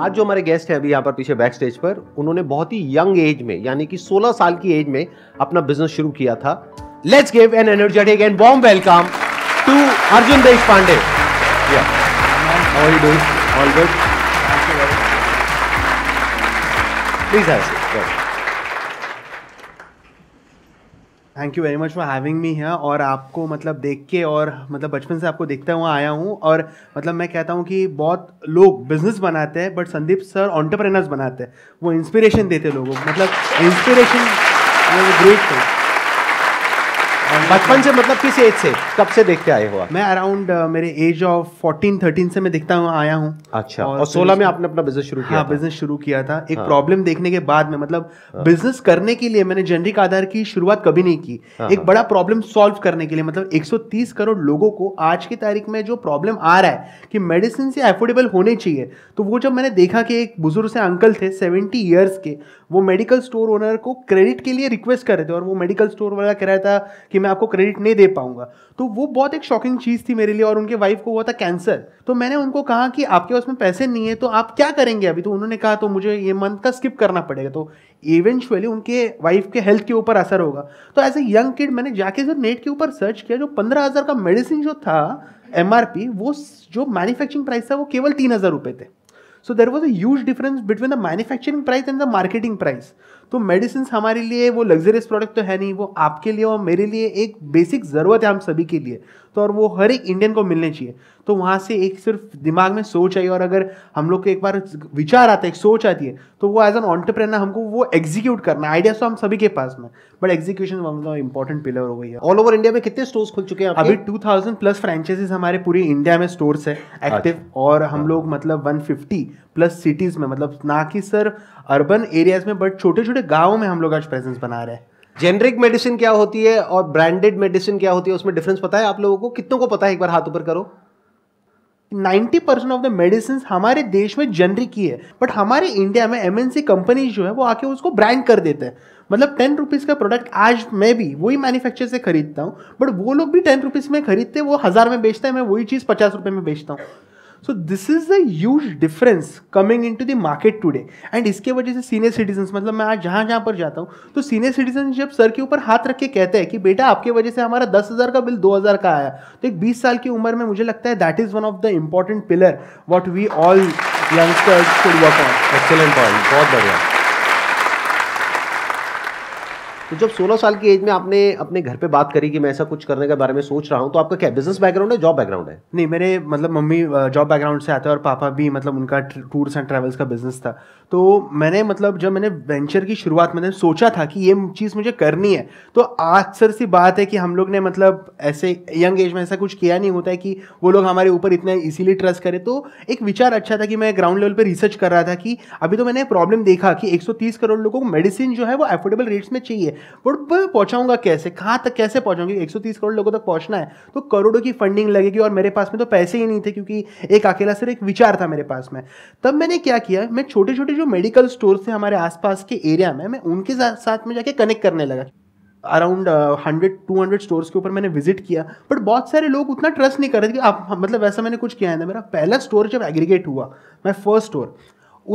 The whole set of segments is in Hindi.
आज जो हमारे गेस्ट हैं अभी यहाँ पर पीछे बैक स्टेज पर उन्होंने बहुत ही यंग एज में यानी कि 16 साल की एज में अपना बिजनेस शुरू किया था let's give an energetic and bomb welcome to Arjun Deshpande please thank you very much for having me है और आपको मतलब देख के और मतलब बचपन से आपको देखता हुआ आया हूँ और मतलब मैं कहता हूँ कि बहुत लोग बिजनेस बनाते हैं बट संदीप सर ऑन्टरप्रेनर्स बनाते हैं वो इंस्पिरेशन देते हैं लोगों को मतलब इंस्पिरेशन ग्रेट थिंग बचपन से मतलब किस एज से कब से देखते आए हो मैं अराउंड uh, मेरे एज ऑफ 14 13 से मैं दिखता हूँ आया हूँ अच्छा और, और 16 में आपने अपना बिजनेस शुरू किया हाँ बिजनेस शुरू किया था एक हाँ। प्रॉब्लम देखने के बाद में मतलब हाँ। बिजनेस करने के लिए मैंने जेनरिक आधार की शुरुआत कभी नहीं की हाँ, एक हाँ। बड़ा प्रॉब्लम सॉल्व करने के लिए मतलब एक करोड़ लोगों को आज की तारीख में जो प्रॉब्लम आ रहा है कि मेडिसिन से एफोर्डेबल होने चाहिए तो वो जब मैंने देखा कि एक बुजुर्ग से अंकल थे सेवेंटी ईयर्स के वो मेडिकल स्टोर ओनर को क्रेडिट के लिए रिक्वेस्ट कर रहे थे और वो मेडिकल स्टोर वाला कह रहा था कि मैं आपको क्रेडिट नहीं दे पाऊंगा तो वो बहुत एक शॉकिंग चीज़ थी मेरे लिए और उनके वाइफ को हुआ था कैंसर तो मैंने उनको कहा कि आपके पास में पैसे नहीं है तो आप क्या करेंगे अभी तो उन्होंने कहा तो मुझे ये मंथ का स्किप करना पड़ेगा तो इवेंचुअली उनके वाइफ के हेल्थ के ऊपर असर होगा तो एज ए यंग किड मैंने जाके सर नेट के ऊपर सर्च किया जो पंद्रह हज़ार का मेडिसिन जो था एम वो जो मैन्युफैक्चरिंग प्राइस था वो केवल तीन हज़ार रुपये थे so there was a huge difference between the manufacturing price and the marketing price तो मेडिसिन हमारे लिए वो लग्जरियस प्रोडक्ट तो है नहीं वो आपके लिए और मेरे लिए एक बेसिक ज़रूरत है हम सभी के लिए तो और वो हर एक इंडियन को मिलने चाहिए तो वहाँ से एक सिर्फ दिमाग में सोच आई और अगर हम लोग को एक बार विचार आता है एक सोच आती है तो वो एज एन ऑन्टरप्रेनर हमको वो एग्जीक्यूट करना है आइडिया तो हम सभी के पास में बट एग्जीक्यूशन इंपॉर्टेंट पिलर हो गई है ऑल ओवर इंडिया में कितने स्टोर्स खुल चुके हैं अभी टू थाउजेंड प्लस फ्रेंचाइजीज हमारे पूरी इंडिया में स्टोर्स है एक्टिव और हम लोग मतलब वन फिफ्टी प्लस सिटीज़ में मतलब ना कि सर अर्बन एरियाज में बट छोटे छोटे गाँव में हम लोग आज प्रेजेंस बना रहे हैं जेनरिक मेडिसिन क्या होती है और ब्रांडेड मेडिसिन क्या होती है उसमें डिफरेंस पता है आप लोगों को कितनों को पता है एक बार हाथ ऊपर करो 90 परसेंट ऑफ द मेडिसिन हमारे देश में जेनरिक ही है बट हमारे इंडिया में एमएनसी कंपनीज जो है वो आके उसको ब्रांड कर देते हैं मतलब टेन रुपीज़ का प्रोडक्ट आज मैं भी वही मैन्युफैक्चर से खरीदता हूँ बट वो लोग भी टेन रुपीज़ में खरीदते हैं वो हज़ार में बेचते हैं मैं वही चीज़ पचास रुपये में बेचता हूँ so this is the huge difference coming into the market today and इसके वजह से सीनियर सिटीजन मतलब मैं आज जहाँ जहाँ पर जाता हूँ तो सीनियर सिटीजन जब सर के ऊपर हाथ रख के कहते हैं कि बेटा आपके वजह से हमारा दस हज़ार का बिल दो हज़ार का आया तो एक बीस साल की उम्र में मुझे लगता है that is one of the important pillar what we all youngsters should work on excellent point बहुत बढ़िया तो जब 16 साल की एज में आपने अपने घर पे बात करी कि मैं ऐसा कुछ करने के बारे में सोच रहा हूँ तो आपका क्या बिजनेस बैकग्राउंड है जॉब बैकग्राउंड है नहीं मेरे मतलब मम्मी जॉब बैकग्राउंड से आते हैं और पापा भी मतलब उनका टूर्स एंड ट्रेवल्स का बिजनेस था तो मैंने मतलब जब मैंने वेंचर की शुरुआत मैंने सोचा था कि ये चीज़ मुझे करनी है तो अक्सर सी बात है कि हम लोग ने मतलब ऐसे यंग एज में ऐसा कुछ किया नहीं होता है कि वो लोग हमारे ऊपर इतना इजीली ट्रस्ट करें तो एक विचार अच्छा था कि मैं ग्राउंड लेवल पर रिसर्च कर रहा था कि अभी तो मैंने प्रॉब्लम देखा कि 130 करोड़ लोगों को मेडिसिन जो है वो एफोर्डेबल रेट्स में चाहिए बट पहुँचाऊँगा कैसे कहाँ तक कैसे पहुँचाऊँगी एक करोड़ लोगों तक पहुँचना है तो करोड़ों की फंडिंग लगेगी और मेरे पास में तो पैसे ही नहीं थे क्योंकि एक अकेला सिर्फ एक विचार था मेरे पास में तब मैंने क्या किया मैं छोटे छोटे जो मेडिकल स्टोर थे हमारे आसपास के एरिया में मैं उनके साथ में जाके कनेक्ट करने लगा around hundred two hundred stores के ऊपर मैंने विजिट किया बट बहुत सारे लोग उतना ट्रस्ट नहीं कर रहे थे कि आप मतलब वैसा मैंने कुछ किया है ना मेरा पहला स्टोर जब एग्रीगेट हुआ मैं फर्स्ट स्टोर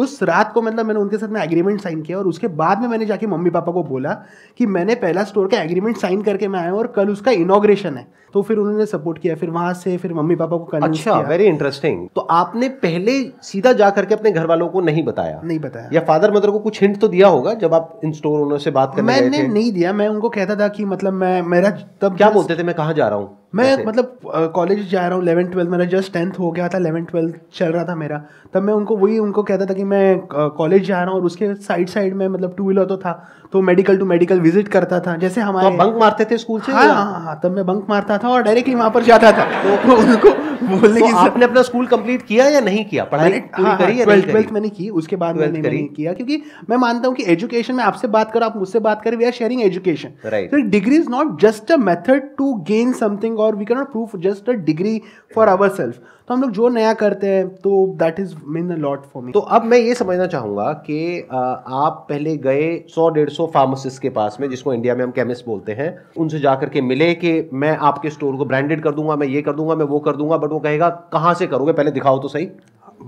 उस रात को मतलब मैंने उनके साथ में एग्रीमेंट साइन किया और उसके बाद में मैंने जाके मम्मी पापा को बोला कि मैंने पहला स्टोर का एग्रीमेंट साइन करके मैं आया और कल उसका इनोग्रेशन है तो फिर उन्होंने सपोर्ट किया फिर वहां से फिर मम्मी पापा को अच्छा वेरी इंटरेस्टिंग तो आपने पहले सीधा जा करके अपने घर वालों को नहीं बताया नहीं बताया या फादर मदर को कुछ हिंट तो दिया होगा जब आप इन स्टोर ओनर से बात कर मैंने नहीं दिया मैं उनको कहता था कि मतलब मैं मेरा तब क्या बोलते थे मैं कहा जा रहा हूँ मैं मतलब कॉलेज uh, जा रहा हूँ इलेवन ट्वेल्थ मेरा जस्ट टेंथ हो गया था इलेवन ट्वेल्थ चल रहा था मेरा तब मैं उनको वही उनको कहता था कि मैं कॉलेज uh, जा रहा हूँ और उसके साइड साइड में मतलब टू व्हीलर तो था तो मेडिकल टू मेडिकल विजिट करता था जैसे तो हमारे तो बंक मारते थे स्कूल से हाँ हाँ हाँ हाँ, तब मैं बंक मारता था और डायरेक्टली वहां पर जाता था तो उनको बोलने तो की आपने अपना स्कूल कंप्लीट किया या नहीं किया पढ़ाई पूरी हाँ, करी हाँ, या ट्वेल्थ ट्वेल्थ मैंने की उसके बाद मैंने नहीं किया क्योंकि मैं मानता हूँ कि एजुकेशन में आपसे बात करो आप मुझसे बात करें we are sharing education degree is not just a method to gain something और we can not proof just a degree for our self तो हम लोग जो नया करते हैं तो that is mean a lot for me तो अब मैं ये समझना चाहूंगा कि आप पहले गए सौ डेढ़ सौ फार्मासिस्ट के पास में जिसको इंडिया में हम केमिस्ट बोलते हैं उनसे जा करके मिले कि मैं आपके स्टोर को ब्रांडेड कर दूंगा मैं ये कर दूंगा मैं वो कर दूंगा बट वो कहेगा कहाँ से करोगे पहले दिखाओ तो सही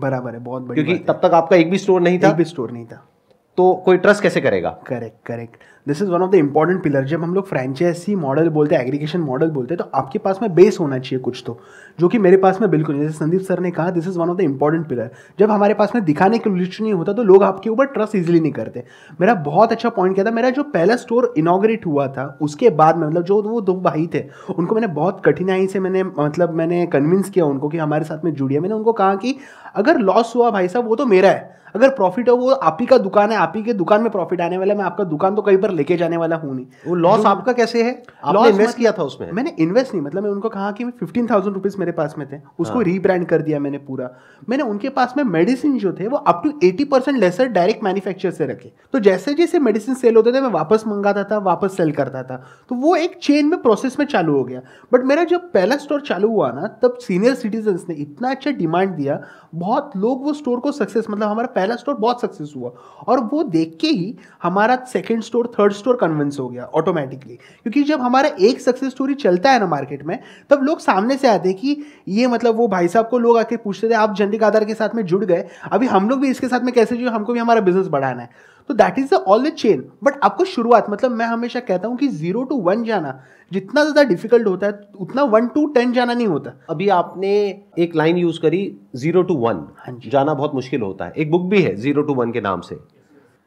बराबर है बहुत क्योंकि तब तक आपका एक भी स्टोर नहीं था एक भी स्टोर नहीं था तो कोई ट्रस्ट कैसे करेगा correct correct this is one of the important pillar जब हम लोग फ्रेंचाइजी मॉडल बोलते हैं एग्रीगेशन मॉडल बोलते हैं तो आपके पास में बेस होना चाहिए कुछ तो जो कि मेरे पास में बिल्कुल नहीं जैसे संदीप सर ने कहा this is one of the important pillar जब हमारे पास में दिखाने के लिस्ट नहीं होता तो लोग आपके ऊपर ट्रस्ट ईजिली नहीं करते मेरा बहुत अच्छा पॉइंट क्या था मेरा जो पहला स्टोर इनाग्रेट हुआ था उसके बाद में मतलब जो वो दो भाई थे उनको मैंने बहुत कठिनाई से मैंने मतलब मैंने कन्विंस किया उनको कि हमारे साथ में जुड़िए मैंने उनको कहा कि अगर लॉस हुआ भाई साहब वो तो मेरा है अगर प्रॉफिट हो वो आप ही का दुकान है आप ही के दुकान में प्रॉफिट आने वाला है मैं आपका दुकान तो कहीं पर लेके जाने वाला हूँ नहीं वो लॉस आपका कैसे है आपने इन्वेस्ट मतलब किया था उसमें मैंने इन्वेस्ट नहीं मतलब मैं उनको कहा कि फिफ्टीन थाउजेंड रुपीज मेरे पास में थे उसको रीब्रांड हाँ। कर दिया मैंने पूरा मैंने उनके पास में मेडिसिन जो थे वो up to eighty percent lesser direct manufacture से रखे तो जैसे जैसे मेडिसिन सेल होते थे मैं वापस मंगाता था वापस सेल करता था तो वो एक चेन में प्रोसेस में चालू हो गया बट मेरा जब पहला स्टोर चालू हुआ ना तब सीनियर सिटीजन ने इतना अच्छा डिमांड दिया बहुत लोग वो स्टोर को सक्सेस मतलब हमारा पहला स्टोर बहुत सक्सेस हुआ और वो देख के ही हमारा second store third third store convince हो गया ऑटोमेटिकली क्योंकि जब हमारा एक सक्सेस स्टोरी चलता है ना मार्केट में तब लोग सामने से आते हैं कि ये मतलब वो भाई साहब को लोग आके पूछते थे आप जनरिक आधार के साथ में जुड़ गए अभी हम लोग भी इसके साथ में कैसे जुड़े हमको भी हमारा बिजनेस बढ़ाना है तो that is the all the chain but आपको शुरुआत मतलब मैं हमेशा कहता हूँ कि जीरो टू वन जाना जितना ज़्यादा डिफिकल्ट होता है उतना वन टू टेन जाना नहीं होता अभी आपने एक लाइन यूज करी जीरो टू वन जाना बहुत मुश्किल होता है एक बुक भी है जीरो टू वन के नाम से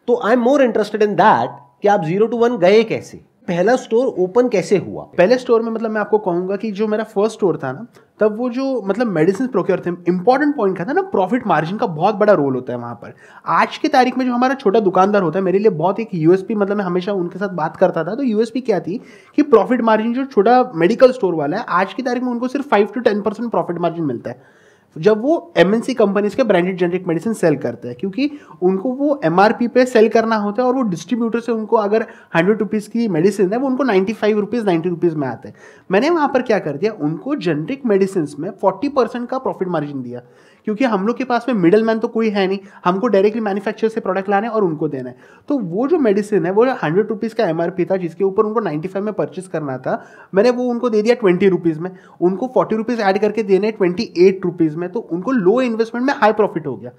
तो I am more interested in that कि आप जीरो टू वन गए कैसे पहला स्टोर ओपन कैसे हुआ पहले स्टोर में मतलब मैं आपको कहूंगा कि जो मेरा फर्स्ट स्टोर था ना तब वो जो मतलब मेडिसिन प्रोक्योर थे इंपॉर्टेंट पॉइंट का था ना प्रॉफिट मार्जिन का बहुत बड़ा रोल होता है वहां पर आज की तारीख में जो हमारा छोटा दुकानदार होता है मेरे लिए बहुत एक यूएसपी मतलब मैं हमेशा उनके साथ बात करता था तो यूएसपी क्या थी कि प्रॉफिट मार्जिन जो छोटा मेडिकल स्टोर वाला है आज की तारीख में उनको सिर्फ five to ten percent profit margin मिलता है जब वो एमएनसी कंपनीज के ब्रांडेड जेनरिक मेडिसिन सेल करते हैं क्योंकि उनको वो पी पे सेल करना होता है और वो डिस्ट्रीब्यूटर से उनको अगर हंड्रेड रुपीज़ की मेडिसिन है वो उनको ninety five rupees ninety rupees में आते हैं मैंने वहाँ पर क्या कर दिया उनको जेनरिक मेडिसिन में फोर्टी परसेंट का प्रॉफिट मार्जिन दिया क्योंकि हम लोग के पास में मिडल मैन तो कोई है नहीं हमको डायरेक्टली मैन्युफैक्चर से प्रोडक्ट लाना है और उनको देना है तो वो जो मेडिसिन है वो हंड्रेड रुपीज़ का एम था जिसके ऊपर उनको नाइन्टी फाइव में परचेस करना था मैंने वो उनको दे दिया ट्वेंटी रुपीज़ में उनको फोर्टी रुपीज़ ऐड करके देने ट्वेंटी एट रुपीज़ में तो उनको लो इन्वेस्टमेंट में हाई प्रॉफिट हो गया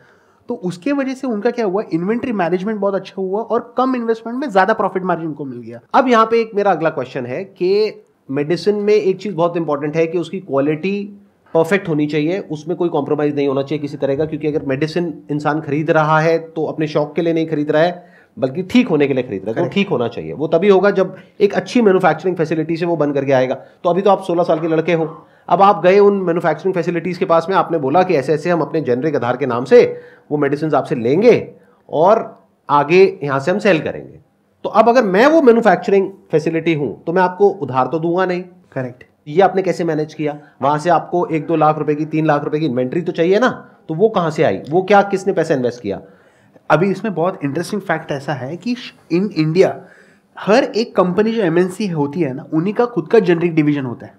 तो उसके वजह से उनका क्या हुआ इन्वेंट्री मैनेजमेंट बहुत अच्छा हुआ और कम इन्वेस्टमेंट में ज़्यादा प्रॉफिट मार्जिन को मिल गया अब यहाँ पे एक मेरा अगला क्वेश्चन है कि मेडिसिन में एक चीज़ बहुत इंपॉर्टेंट है कि उसकी क्वालिटी परफेक्ट होनी चाहिए उसमें कोई कॉम्प्रोमाइज़ नहीं होना चाहिए किसी तरह का क्योंकि अगर मेडिसिन इंसान खरीद रहा है तो अपने शौक के लिए नहीं खरीद रहा है बल्कि ठीक होने के लिए खरीद रहा है तो ठीक होना चाहिए वो तभी होगा जब एक अच्छी मैनुफैक्चरिंग फैसिलिटी से वो बन करके आएगा तो अभी तो आप सोलह साल के लड़के हो अब आप गए उन मैनुफैक्चरिंग फैसिलिटीज़ के पास में आपने बोला कि ऐसे ऐसे हम अपने जेनरिक आधार के नाम से वो मेडिसिन आपसे लेंगे और आगे यहाँ से हम सेल करेंगे तो अब अगर मैं वो मैनुफैक्चरिंग फैसिलिटी हूँ तो मैं आपको उधार तो दूंगा नहीं करेक्ट ये आपने कैसे मैनेज किया वहां से आपको एक दो लाख रुपए की तीन लाख रुपए की इन्वेंट्री तो चाहिए ना तो वो कहां से आई वो क्या किसने पैसा इन्वेस्ट किया अभी इसमें बहुत इंटरेस्टिंग फैक्ट ऐसा है कि इन इंडिया हर एक कंपनी जो एमएनसी होती है ना उन्हीं का खुद का जेनरिक डिवीजन होता है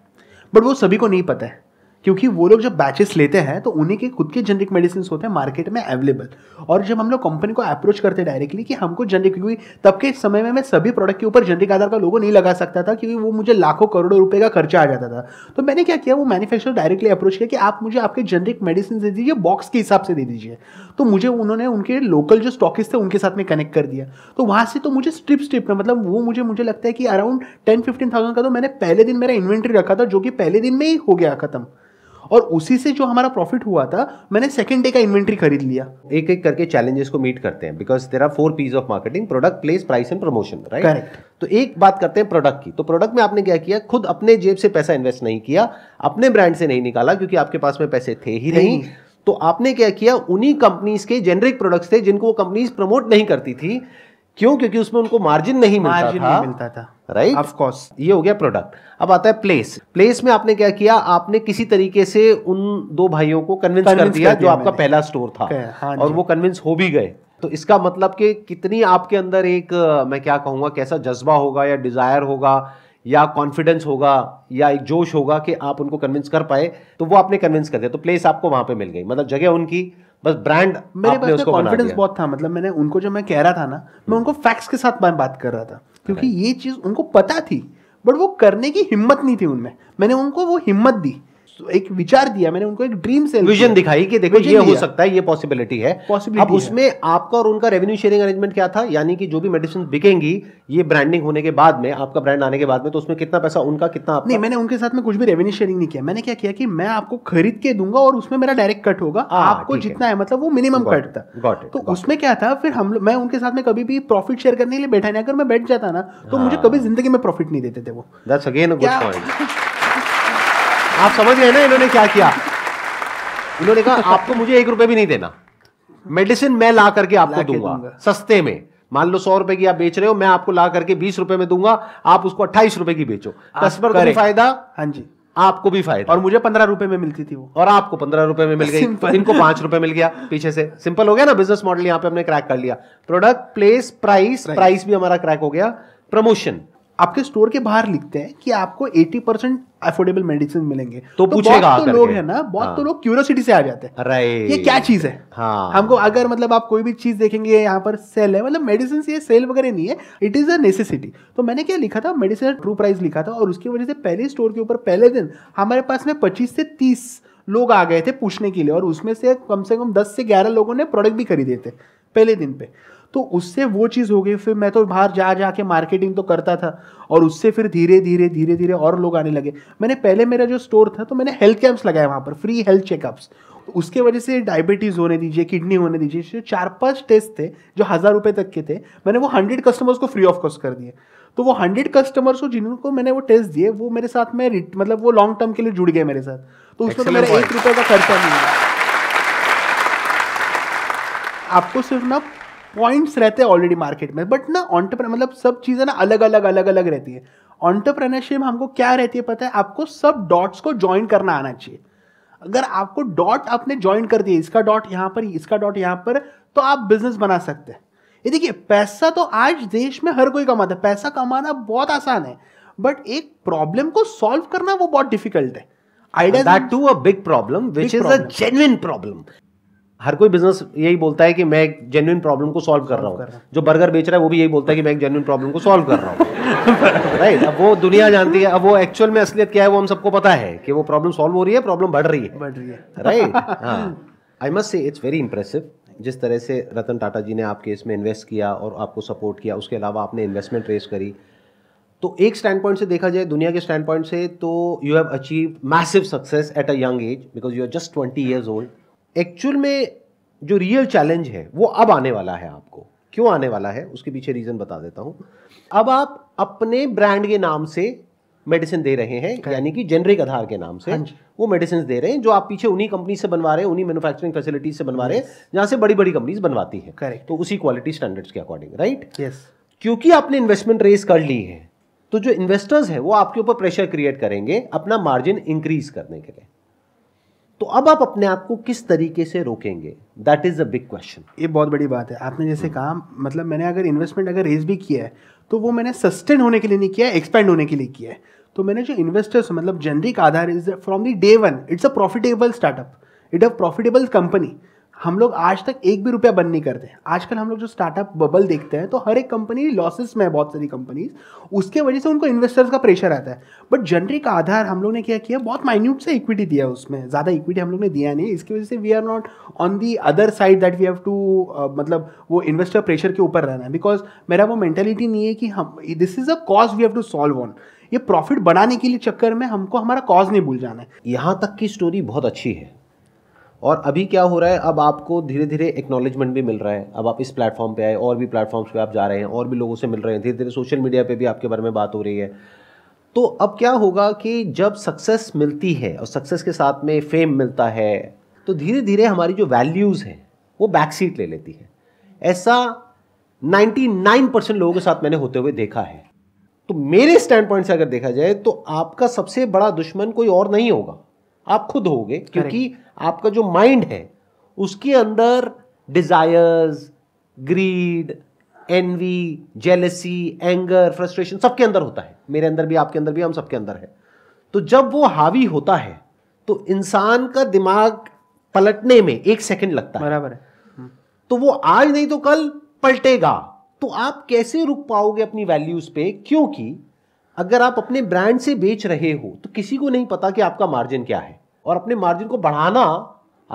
बट वो सभी को नहीं पता है क्योंकि वो लोग जब बैचेस लेते हैं तो उन्हीं के खुद के जेनरिक मेडिसिन होते हैं मार्केट में अवेलेबल और जब हम लोग कंपनी को अप्रोच करते हैं डायरेक्टली कि हमको जेनरिक क्योंकि तब के समय में मैं सभी प्रोडक्ट के ऊपर जेनरिक आधार का लोगों नहीं लगा सकता था क्योंकि वो मुझे लाखों करोड़ों रुपये का खर्चा आ जाता था तो मैंने क्या किया वो मैन्युफैक्चरर डायरेक्टली अप्रोच किया कि आप मुझे आपके जेनरिक मेडिसिन दे दीजिए बॉक्स के हिसाब से दे दीजिए तो मुझे उन्होंने उनके लोकल जो स्टॉकिस थे उनके साथ में कनेक्ट कर दिया तो वहाँ से तो मुझे स्ट्रिप स्ट्रिप में मतलब वो मुझे मुझे लगता है कि अराउंड टेन फिफ्टीन थाउजेंड का तो मैंने पहले दिन मेरा इन्वेंट्री रखा था जो कि पहले दिन में ही हो गया खत्म और उसी से जो हमारा प्रॉफिट हुआ था मैंने सेकेंड डे का इन्वेंट्री खरीद लिया एक एक करके चैलेंजेस को मीट करते हैं because there are four piece of marketing product place price and promotion right तो एक बात करते हैं प्रोडक्ट की तो प्रोडक्ट में आपने क्या किया खुद अपने जेब से पैसा इन्वेस्ट नहीं किया अपने ब्रांड से नहीं निकाला क्योंकि आपके पास में पैसे थे ही नहीं तो आपने क्या किया उन्हीं कंपनीज के जेनरिक प्रोडक्ट्स थे जिनको वो कंपनीज प्रमोट नहीं करती थी क्यों क्योंकि उसमें उनको मार्जिन नहीं मिलता मार्जिन था नहीं मिलता था राइट ऑफ कोर्स ये हो गया प्रोडक्ट अब आता है प्लेस प्लेस में आपने क्या किया आपने किसी तरीके से उन दो भाइयों को कन्विंस कर दिया जो आपका पहला स्टोर था हाँ और वो कन्विंस हो भी गए तो इसका मतलब कि कितनी आपके अंदर एक मैं क्या कहूंगा कैसा जज्बा होगा या डिज़ायर होगा या कॉन्फिडेंस होगा या एक जोश होगा कि आप उनको कन्विंस कर पाए तो वो आपने कन्विंस कर दिया तो प्लेस आपको वहां पे मिल गई मतलब जगह उनकी बस ब्रांड मेरे पास कॉन्फिडेंस बहुत था मतलब मैंने उनको जो मैं कह रहा था ना मैं उनको फैक्ट्स के साथ मैं बात कर रहा था क्योंकि ये चीज़ उनको पता थी बट वो करने की हिम्मत नहीं थी उनमें मैंने उनको वो हिम्मत दी एक विचार दिया मैंने उनको एक ड्रीम सेल विजन दिखाई कि देखो ये हो सकता है ये पॉसिबिलिटी है पॉसिबिलिटी अब उसमें आपका और उनका रेवेन्यू शेयरिंग अरेंजमेंट क्या था यानी कि जो भी मेडिसिन बिकेंगी ये ब्रांडिंग होने के बाद में आपका ब्रांड आने के बाद में तो उसमें कितना पैसा उनका कितना आपका? नहीं मैंने उनके साथ में कुछ भी रेवेन्यू शेयरिंग नहीं किया मैंने क्या किया कि मैं आपको खरीद के दूंगा और उसमें मेरा डायरेक्ट कट होगा हाँ, आपको जितना है मतलब वो मिनिमम कट था तो उसमें क्या था फिर हम मैं उनके साथ में कभी भी प्रॉफिट शेयर करने के लिए बैठा नहीं अगर मैं बैठ जाता ना तो मुझे हाँ। कभी जिंदगी में प्रॉफिट नहीं देते थे वो that's again a good point आप समझ गए ना इन्होंने क्या किया इन्होंने कहा आपको मुझे एक रुपए भी नहीं देना मेडिसिन मैं ला करके आपको दूंगा।, सस्ते में मान लो सौ रुपए की आप बेच रहे हो मैं आपको ला करके बीस रुपए में दूंगा आप उसको अट्ठाईस रुपए की बेचो कस्टमर को फायदा हाँ जी आपको भी फायदा और मुझे पंद्रह रुपए में मिलती थी वो और आपको पंद्रह रुपए में मिल गई इनको पांच रुपए मिल गया पीछे से सिंपल हो गया ना बिजनेस मॉडल यहाँ पे हमने क्रैक कर लिया प्रोडक्ट प्लेस प्राइस प्राइस भी हमारा क्रैक हो गया प्रमोशन आपके स्टोर के बाहर लिखते हैं कि आपको 80 परसेंट अफोर्डेबल मेडिसिन मिलेंगे तो, तो पूछेगा तो लोग है ना बहुत हाँ। तो लोग क्यूरियोसिटी से आ जाते हैं राइट ये क्या चीज है हाँ। हमको अगर मतलब आप कोई भी चीज देखेंगे यहाँ पर सेल है मतलब मेडिसिन ये सेल वगैरह नहीं है इट इज अ नेसेसिटी तो मैंने क्या लिखा था मेडिसिन ट्रू प्राइस लिखा था और उसकी वजह से पहले स्टोर के ऊपर पहले दिन हमारे पास में पच्चीस से तीस लोग आ गए थे पूछने के लिए और उसमें से कम से कम दस से ग्यारह लोगों ने प्रोडक्ट भी खरीदे थे पहले दिन पे तो उससे वो चीज़ हो गई फिर मैं तो बाहर जा जा के मार्केटिंग तो करता था और उससे फिर धीरे धीरे धीरे धीरे और लोग आने लगे मैंने पहले मेरा जो स्टोर था तो मैंने हेल्थ कैंप्स लगाए वहाँ पर फ्री हेल्थ चेकअप्स उसके वजह से डायबिटीज़ होने दीजिए किडनी होने दीजिए जो चार पांच टेस्ट थे जो हज़ार रुपये तक के थे मैंने वो हंड्रेड कस्टमर्स को फ्री ऑफ कॉस्ट कर दिए तो वो हंड्रेड कस्टमर्स को जिनको मैंने वो टेस्ट दिए वो मेरे साथ में मतलब वो लॉन्ग टर्म के लिए जुड़ गए मेरे साथ तो उसमें तो मेरा एक रुपये का खर्चा नहीं आपको सिर्फ ना पॉइंट्स रहते हैं ऑलरेडी मार्केट में बट ना ऑन्टरप्रे मतलब सब चीज़ें ना अलग अलग अलग अलग रहती है ऑन्टरप्रेनरशिप हमको क्या रहती है पता है आपको सब डॉट्स को ज्वाइन करना आना चाहिए अगर आपको डॉट आपने ज्वाइन कर दिया इसका डॉट यहाँ पर इसका डॉट यहाँ पर तो आप बिजनेस बना सकते हैं ये देखिए पैसा तो आज देश में हर कोई कमाता है पैसा कमाना बहुत आसान है बट एक प्रॉब्लम को सॉल्व करना वो बहुत डिफिकल्ट है idea that to a big problem which is a genuine problem हर कोई बिजनेस यही बोलता है कि मैं एक जेन्यून प्रॉब्लम को सॉल्व कर रहा हूँ जो बर्गर बेच रहा है वो भी यही बोलता है कि मैं एक जेन्यून प्रॉब्लम को सॉल्व कर रहा हूँ राइट अब वो दुनिया जानती है अब वो एक्चुअल में असलियत क्या है वो हम सबको पता है कि वो प्रॉब्लम सॉल्व हो रही है प्रॉब्लम बढ़ रही है बढ़ रही है right I must say it's very impressive जिस तरह से रतन टाटा जी ने आपके इसमें इन्वेस्ट किया और आपको सपोर्ट किया उसके अलावा आपने इन्वेस्टमेंट रेस करी तो एक स्टैंड पॉइंट से देखा जाए दुनिया के स्टैंड पॉइंट से तो you have achieve massive success at a young age because you are just twenty years old actual में जो रियल चैलेंज है वो अब आने वाला है आपको क्यों आने वाला है उसके पीछे रीज़न बता देता हूं अब आप अपने ब्रांड के नाम से मेडिसिन दे रहे हैं यानी कि जेनरिक आधार के नाम से हाँ वो मेडिसिन दे रहे हैं जो आप पीछे उन्हीं कंपनी से बनवा रहे हैं उन्हीं मैन्युफैक्चरिंग फैसिलिटीज से बनवा रहे हैं जहां से बड़ी बड़ी कंपनीज बनवाती है करेक्ट तो उसी क्वालिटी स्टैंडर्ड्स के अकॉर्डिंग राइट यस क्योंकि आपने इन्वेस्टमेंट रेस कर ली है तो जो इन्वेस्टर्स है वो आपके ऊपर प्रेशर क्रिएट करेंगे अपना मार्जिन इंक्रीज करने के लिए तो अब आप अपने आप को किस तरीके से रोकेंगे that is a big question ये बहुत बड़ी बात है आपने जैसे hmm. कहा मतलब मैंने अगर इन्वेस्टमेंट अगर रेज भी किया है तो वो मैंने सस्टेन होने के लिए नहीं किया एक्सपेंड एक्सपैंड होने के लिए किया है तो मैंने जो इन्वेस्टर्स मतलब generic Aadhaar is from the day one it's a profitable startup it a profitable company हम लोग आज तक एक भी रुपया बंद नहीं करते आजकल हम लोग जो स्टार्टअप बबल देखते हैं तो हर एक कंपनी लॉसेस में है बहुत सारी कंपनीज उसके वजह से उनको इन्वेस्टर्स का प्रेशर आता है बट जनरी का आधार हम लोग ने क्या किया बहुत माइन्यूट से इक्विटी दिया उसमें ज़्यादा इक्विटी हम लोग ने दिया नहीं इसकी वजह से we are not on the other side that we have to मतलब वो इन्वेस्टर प्रेशर के ऊपर रहना है बिकॉज मेरा वो मैंटेलिटी नहीं है कि हम this is a cause we have to solve on ये प्रॉफिट बढ़ाने के लिए चक्कर में हमको हमारा कॉज नहीं भूल जाना है यहाँ तक की स्टोरी बहुत अच्छी है और अभी क्या हो रहा है अब आपको धीरे धीरे एक्नॉलेजमेंट भी मिल रहा है अब आप इस प्लेटफॉर्म पे आए और भी प्लेटफॉर्म्स पे आप जा रहे हैं और भी लोगों से मिल रहे हैं धीरे धीरे सोशल मीडिया पे भी आपके बारे में बात हो रही है तो अब क्या होगा कि जब सक्सेस मिलती है और सक्सेस के साथ में फेम मिलता है तो धीरे धीरे हमारी जो वैल्यूज़ हैं वो बैक सीट ले लेती है ऐसा 99 परसेंट लोगों के साथ मैंने होते हुए देखा है तो मेरे स्टैंड पॉइंट से अगर देखा जाए तो आपका सबसे बड़ा दुश्मन कोई और नहीं होगा आप खुद होगे क्योंकि आपका जो माइंड है उसके अंदर desires greed envy jealousy anger frustration सबके अंदर होता है मेरे अंदर भी आपके अंदर भी हम सबके अंदर है तो जब वो हावी होता है तो इंसान का दिमाग पलटने में एक सेकंड लगता है बराबर है हम्म। तो वो आज नहीं तो कल पलटेगा तो आप कैसे रुक पाओगे अपनी वैल्यूज पे क्योंकि अगर आप अपने ब्रांड से बेच रहे हो तो किसी को नहीं पता कि आपका मार्जिन क्या है और अपने मार्जिन को बढ़ाना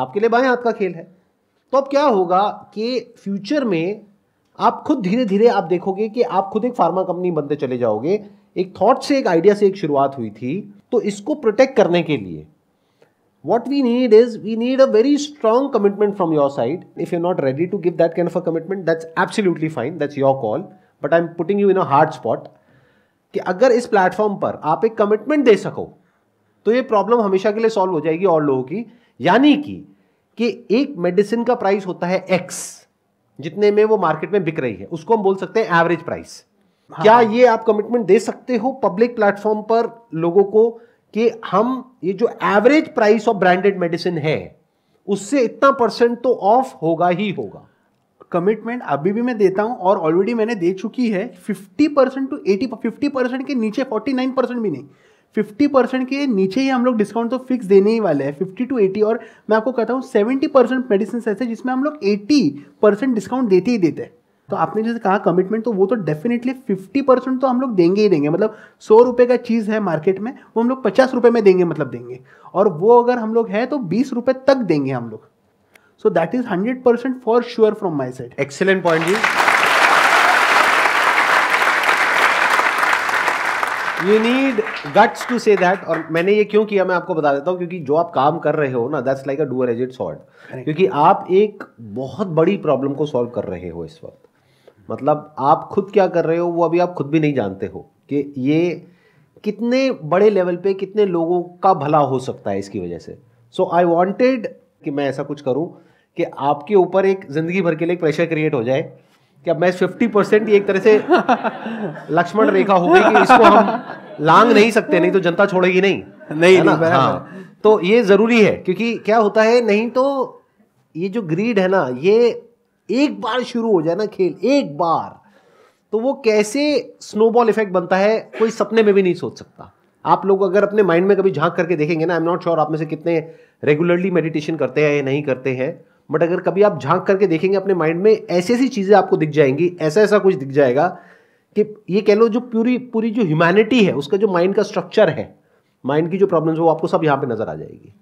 आपके लिए बाएं हाथ का खेल है तो अब क्या होगा कि फ्यूचर में आप खुद धीरे धीरे आप देखोगे कि आप खुद एक फार्मा कंपनी बनते चले जाओगे एक थॉट से एक आइडिया से एक शुरुआत हुई थी तो इसको प्रोटेक्ट करने के लिए what we need is we need a very strong commitment from your side if you not ready to give that kind of a commitment that's absolutely fine that's your call but I am putting you in a hard spot कि अगर इस प्लेटफॉर्म पर आप एक कमिटमेंट दे सको तो ये प्रॉब्लम हमेशा के लिए सॉल्व हो जाएगी और लोगों की यानी कि कि एक मेडिसिन का प्राइस होता है एक्स जितने में वो मार्केट में बिक रही है उसको हम बोल सकते हैं एवरेज प्राइस हाँ। क्या हाँ। ये आप कमिटमेंट दे सकते हो पब्लिक प्लेटफॉर्म पर लोगों को कि हम ये जो average price of branded medicine है उससे इतना परसेंट तो ऑफ होगा ही होगा कमिटमेंट अभी भी मैं देता हूँ और ऑलरेडी मैंने दे चुकी है fifty percent to eighty fifty percent के नीचे फोर्टी नाइन परसेंट भी नहीं फिफ्टी परसेंट के नीचे ही हम लोग डिस्काउंट तो फिक्स देने ही वाले हैं फिफ्टी टू एटी और मैं आपको कहता हूँ सेवेंटी परसेंट मेडिसिन ऐसे जिसमें हम लोग एटी परसेंट डिस्काउंट देते ही देते हैं तो आपने जैसे कहा कमिटमेंट तो वो तो डेफिनेटली फिफ्टी परसेंट तो हम लोग देंगे ही देंगे मतलब सौ रुपये का चीज़ है मार्केट में वो हम लोग पचास रुपये में देंगे मतलब देंगे और वो अगर हम लोग है तो बीस रुपये तक देंगे हम लोग so that is hundred percent for sure from my side Excellent point ji. You need guts to say that और मैंने ये क्यों किया मैं आपको बता देता हूँ क्योंकि जो आप काम कर रहे हो ना that's like a doer age it salt क्योंकि आप एक बहुत बड़ी प्रॉब्लम को सॉल्व कर रहे हो इस वक्त मतलब आप खुद क्या कर रहे हो वो अभी आप खुद भी नहीं जानते हो कि ये कितने बड़े लेवल पे कितने लोगों का भला हो सकता है इसकी वजह से सो आई वॉन्टेड कि मैं ऐसा कुछ करूँ कि आपके ऊपर एक ज़िंदगी भर के लिए एक प्रेशर क्रिएट हो जाए कि अब मैं फिफ्टी परसेंट एक तरह से लक्ष्मण रेखा हो गई कि इसको हम लांग नहीं सकते नहीं तो जनता छोड़ेगी नहीं नहीं, नहीं ना हाँ तो ये ज़रूरी है क्योंकि क्या होता है नहीं तो ये जो ग्रीड है ना ये एक बार शुरू हो जाए ना खेल एक बार तो वो कैसे स्नोबॉल इफेक्ट बनता है कोई सपने में भी नहीं सोच सकता आप लोग अगर अपने माइंड में कभी झांक करके देखेंगे ना आई एम नॉट श्योर आप में से कितने रेगुलरली मेडिटेशन करते हैं या नहीं करते हैं बट अगर कभी आप झांक करके देखेंगे अपने माइंड में ऐसी ऐसी चीज़ें आपको दिख जाएंगी ऐसा ऐसा कुछ दिख जाएगा कि ये कह लो जो पूरी पूरी जो ह्यूमैनिटी है उसका जो माइंड का स्ट्रक्चर है माइंड की जो प्रॉब्लम्स है वो आपको सब यहाँ पे नजर आ जाएगी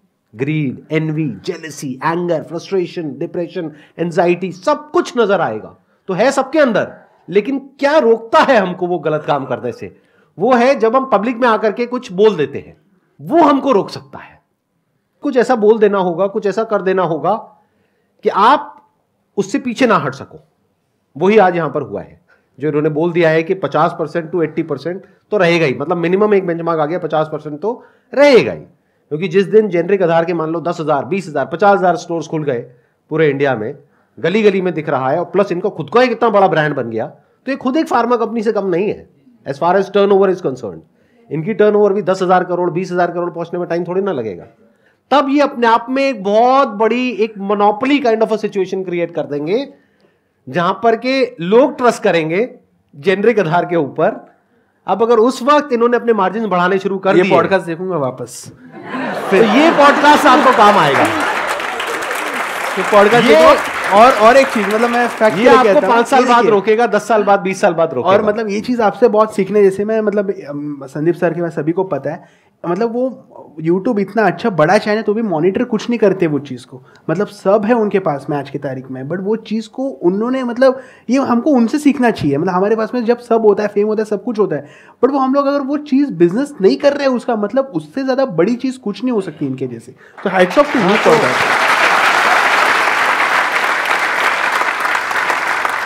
greed envy jealousy anger frustration depression anxiety सब कुछ नजर आएगा तो है सबके अंदर लेकिन क्या रोकता है हमको वो गलत काम करने से वो है जब हम पब्लिक में आकर के कुछ बोल देते हैं वो हमको रोक सकता है कुछ ऐसा बोल देना होगा कुछ ऐसा कर देना होगा कि आप उससे पीछे ना हट सको वही आज यहां पर हुआ है जो इन्होंने बोल दिया है कि 50 परसेंट टू 80 परसेंट तो रहेगा ही मतलब मिनिमम एक बेंचमार्क आ गया 50 परसेंट तो रहेगा ही क्योंकि जिस दिन जेनरिक आधार के मान लो दस हज़ार बीस हज़ार पचास हज़ार स्टोर खुल गए पूरे इंडिया में गली गली में दिख रहा है और प्लस इनको खुद का एक इतना बड़ा ब्रांड बन गया तो ये खुद एक फार्मा कंपनी से कम नहीं है as far as turnover is concern इनकी टर्न ओवर भी दस हज़ार करोड़ बीस हज़ार करोड़ पहुंचने में टाइम थोड़ी ना लगेगा तब ये अपने आप में एक बहुत बड़ी एक monopoly kind of a situation create कर देंगे जहां पर के लोग ट्रस्ट करेंगे जेनरिक आधार के ऊपर अब अगर उस वक्त इन्होंने अपने मार्जिन बढ़ाने शुरू कर ये पॉडकास्ट देखूंगा वापस तो ये पॉडकास्ट आपको काम आएगा तो पॉडकास्ट देखो और और एक चीज मतलब मैं फैक्ट ये आपको पांच साल बाद रोकेगा दस साल बाद बीस साल बाद रोकेगा और मतलब ये चीज आपसे बहुत सीखने जैसे मैं मतलब संदीप सर के मैं सभी को पता है मतलब वो यूट्यूब इतना अच्छा बड़ा चैनल तो भी मॉनिटर कुछ नहीं करते वो चीज़ को मतलब सब है उनके पास में आज की तारीख में बट वो चीज़ को उन्होंने मतलब ये हमको उनसे सीखना चाहिए मतलब हमारे पास में जब सब होता है फेम होता है सब कुछ होता है बट वो हम लोग अगर वो चीज़ बिजनेस नहीं कर रहे हैं उसका मतलब उससे ज़्यादा बड़ी चीज़ कुछ नहीं हो सकती इनके जैसे तो हाइट्स ऑफ टू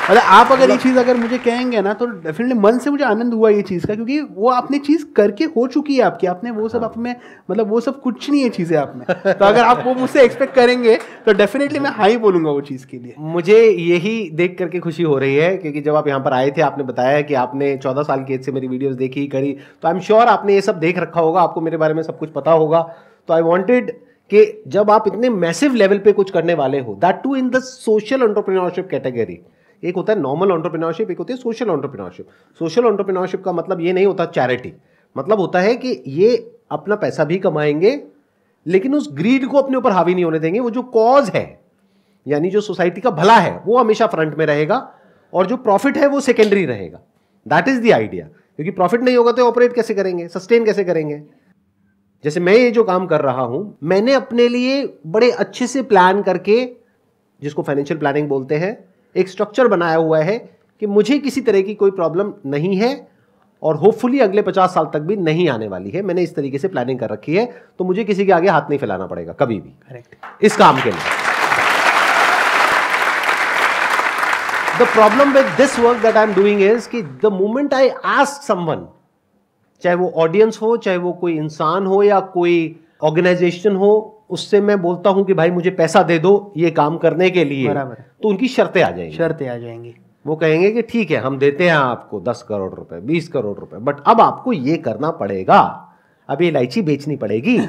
मतलब आप अगर ये चीज़ अगर मुझे कहेंगे ना तो डेफिनेटली मन से मुझे आनंद हुआ ये चीज़ का क्योंकि वो आपने चीज़ करके हो चुकी है आपकी आपने वो सब हाँ। आप में मतलब वो सब कुछ नहीं है चीज़ें आप में तो अगर आप वो मुझसे एक्सपेक्ट करेंगे तो डेफिनेटली मैं हाई बोलूंगा वो चीज़ के लिए मुझे यही देख करके खुशी हो रही है क्योंकि जब आप यहाँ पर आए थे आपने बताया कि आपने चौदह साल की एज से मेरी वीडियोज़ देखी करी तो आई एम श्योर आपने ये सब देख रखा होगा आपको मेरे बारे में सब कुछ पता होगा तो आई वॉन्टेड कि जब आप इतने मैसिव लेवल पे कुछ करने वाले हो that to in the social entrepreneurship category एक होता है नॉर्मल ऑन्टरप्रीनरशिप एक होती है सोशल ऑन्टरप्रीनरशिप सोशल ऑन्टरप्रीनरशिप का मतलब ये नहीं होता चैरिटी मतलब होता है कि ये अपना पैसा भी कमाएंगे लेकिन उस ग्रीड को अपने ऊपर हावी नहीं होने देंगे वो जो कॉज है यानी जो सोसाइटी का भला है वो हमेशा फ्रंट में रहेगा और जो प्रॉफिट है वो सेकेंडरी रहेगा दैट इज द आइडिया क्योंकि प्रॉफिट नहीं होगा तो ऑपरेट कैसे करेंगे सस्टेन कैसे करेंगे जैसे मैं ये जो काम कर रहा हूं मैंने अपने लिए बड़े अच्छे से प्लान करके जिसको फाइनेंशियल प्लानिंग बोलते हैं एक स्ट्रक्चर बनाया हुआ है कि मुझे किसी तरह की कोई प्रॉब्लम नहीं है और होपफुली अगले पचास साल तक भी नहीं आने वाली है मैंने इस तरीके से प्लानिंग कर रखी है तो मुझे किसी के आगे हाथ नहीं फैलाना पड़ेगा कभी भी करेक्ट इस काम के लिए the problem with this work that I am doing is कि the moment I ask someone चाहे वो ऑडियंस हो चाहे वो कोई इंसान हो या कोई ऑर्गेनाइजेशन हो उससे मैं बोलता हूँ कि भाई मुझे पैसा दे दो ये काम करने के लिए बराबर तो उनकी शर्तें आ जाएंगी शर्तें आ जाएंगी वो कहेंगे कि ठीक है हम देते हैं आपको दस करोड़ रुपए बीस करोड़ रुपए बट अब आपको ये करना पड़ेगा अब ये इलायची बेचनी पड़ेगी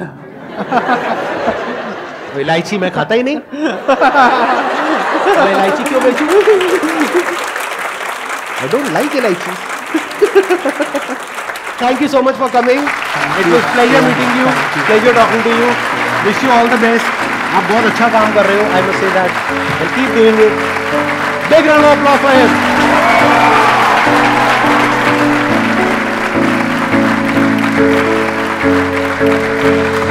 इलायची मैं खाता ही नहीं इलायची क्यों बेचू I don't like elaichi thank you so much for coming it was pleasure meeting you pleasure talking to you wish you all the best आप बहुत अच्छा काम कर रहे हो I must say that I keep doing it big round of applause for him.